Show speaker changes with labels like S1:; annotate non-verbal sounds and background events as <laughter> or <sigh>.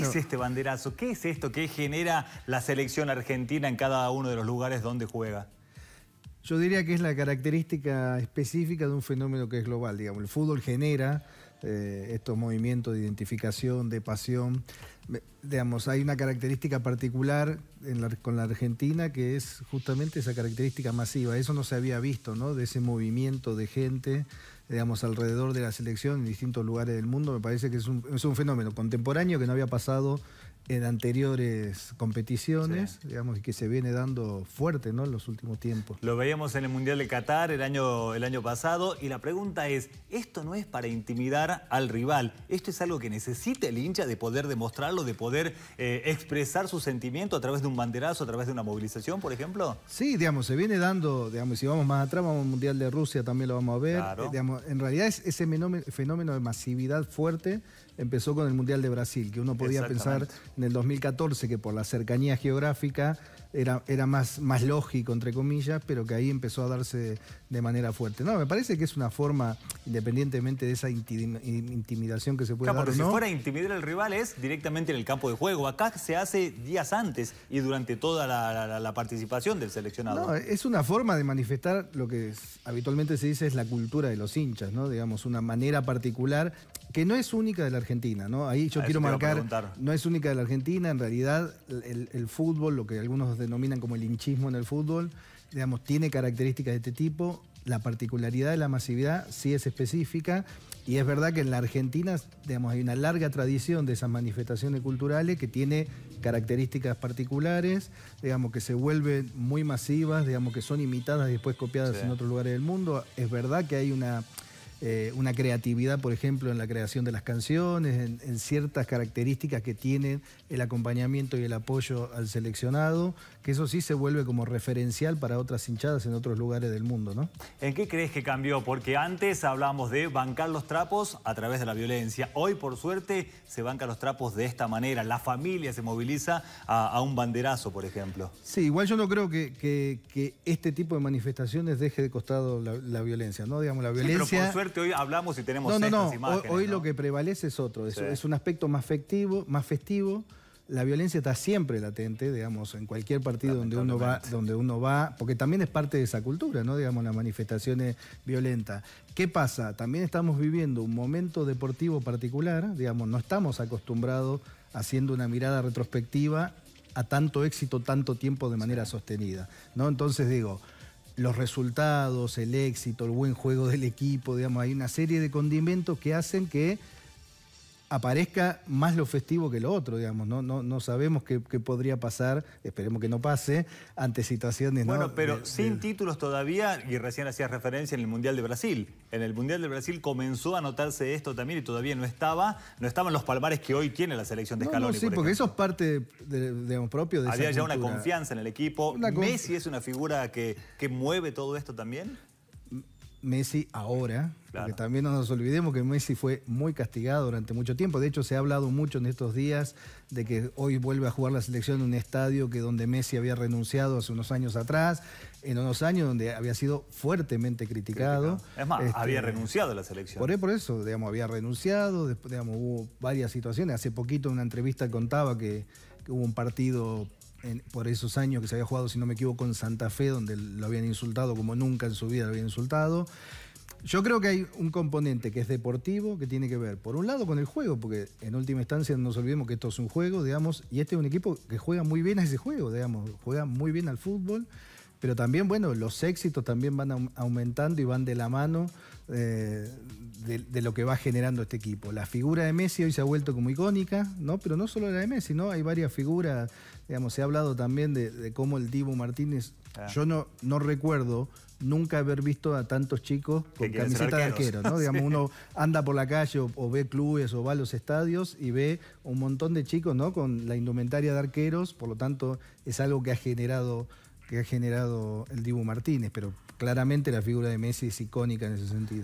S1: qué es este banderazo? ¿Qué es esto que genera la selección argentina en cada uno de los lugares
S2: donde juega? Yo diría que es la característica específica de un fenómeno que es global, digamos. El fútbol genera eh, estos movimientos de identificación, de pasión. Digamos, hay una característica particular con la Argentina que es justamente esa característica masiva. Eso no se había visto, ¿no? De ese movimiento de gente, digamos, alrededor de la selección en distintos lugares del mundo. Me parece que es un, es un fenómeno contemporáneo que no había pasado en anteriores competiciones, digamos, y que se viene dando fuerte ¿no? en los últimos tiempos.
S1: Lo veíamos en el Mundial de Qatar el año, el año pasado, y la pregunta es, esto no es para intimidar al rival, esto es algo que necesita el hincha de poder demostrarlo, de poder eh, expresar su sentimiento a través de un banderazo, a través de una movilización, por ejemplo.
S2: Sí, digamos, se viene dando, digamos, si vamos más atrás, vamos al Mundial de Rusia, también lo vamos a ver. Eh, digamos, en realidad es ese fenómeno de masividad fuerte empezó con el Mundial de Brasil, que uno podía pensar en el 2014 que por la cercanía geográfica era, era más, más lógico, entre comillas, pero que ahí empezó a darse de manera fuerte. No, me parece que es una forma, independientemente de esa intimidación que se puede claro, dar. Porque si fuera
S1: intimidar al rival es directamente en el campo de juego. Acá se hace días antes y durante toda la, participación del
S2: seleccionado. No, es una forma de manifestar lo que habitualmente se dice es la cultura de los hinchas, ¿no? Digamos, una manera particular que no es única de la Argentina, ¿no? Ahí yo quiero marcar, no es única de la Argentina, en realidad el, fútbol, lo que algunos denominan como el hinchismo en el fútbol, digamos, tiene características de este tipo, la particularidad de la masividad sí es específica y es verdad que en la Argentina, digamos, hay una larga tradición de esas manifestaciones culturales que tiene características particulares, digamos, que se vuelven muy masivas, digamos, que son imitadas y después copiadas en otros lugares del mundo. Es verdad que hay una eh, una creatividad, por ejemplo, en la creación de las canciones, en, ciertas características que tienen el acompañamiento y el apoyo al seleccionado, que eso sí se vuelve como referencial para otras hinchadas en otros lugares del mundo, ¿no?
S1: ¿En qué crees que cambió? Porque antes hablábamos de bancar los trapos a través de la violencia. Hoy, por suerte, se bancan los trapos de esta manera. La familia se moviliza a, un banderazo, por ejemplo.
S2: Sí, igual yo no creo que, que, este tipo de manifestaciones deje de costado la, violencia, ¿no? Digamos, la violencia... pero
S1: por hoy hablamos y tenemos no, no, no. hoy,
S2: lo que prevalece es otro, es, un aspecto más festivo, más festivo. La violencia está siempre latente, digamos, en cualquier partido donde uno va, donde uno va, porque también es parte de esa cultura, ¿no? Digamos, las manifestaciones violentas. ¿Qué pasa? También estamos viviendo un momento deportivo particular, digamos, no estamos acostumbrados haciendo una mirada retrospectiva a tanto éxito, tanto tiempo de manera sostenida. ¿no? Entonces digo, los resultados, el éxito, el buen juego del equipo, digamos, hay una serie de condimentos que hacen que aparezca más lo festivo que lo otro, digamos, no, no, no sabemos qué, podría pasar, esperemos que no pase, ante situaciones... Bueno, pero
S1: sin títulos todavía, y recién hacías referencia en el Mundial de Brasil, en el Mundial de Brasil comenzó a notarse esto también y todavía no estaba, no estaban los palmares que hoy tiene la selección de Scaloni. No, sí, porque
S2: eso es parte, de, digamos, propio de Había ya una confianza
S1: en el equipo, Messi es una figura que, que mueve todo esto también.
S2: Messi ahora, que también no nos olvidemos que Messi fue muy castigado durante mucho tiempo. De hecho, se ha hablado mucho en estos días de que hoy vuelve a jugar la selección en un estadio que donde Messi había renunciado hace unos años atrás, en unos años donde había sido fuertemente criticado. Es más, este, había
S1: renunciado a la
S2: selección. Por, e-, eso, digamos, había renunciado, digamos, hubo varias situaciones. Hace poquito en una entrevista contaba que hubo un partido por esos años que se había jugado, si no me equivoco, con Santa Fe, donde lo habían insultado como nunca en su vida lo habían insultado. Yo creo que hay un componente que es deportivo, que tiene que ver, por un lado, con el juego, porque en última instancia no nos olvidemos que esto es un juego, digamos, y este es un equipo que juega muy bien a ese juego, digamos, juega muy bien al fútbol pero también, bueno, los éxitos también van aumentando y van de la mano eh, de, lo que va generando este equipo. La figura de Messi hoy se ha vuelto como icónica, ¿no? Pero no solo la de Messi, ¿no? Hay varias figuras, digamos, se ha hablado también de, cómo el Divo Martínez, ah. yo no, no recuerdo nunca haber visto a tantos chicos con camiseta de arquero, ¿no? Digamos, <laughs> uno anda por la calle o, o, ve clubes o va a los estadios y ve un montón de chicos, ¿no? Con la indumentaria de arqueros, por lo tanto, es algo que ha generado que ha generado el Dibu Martínez, pero claramente la figura de Messi es icónica en ese sentido.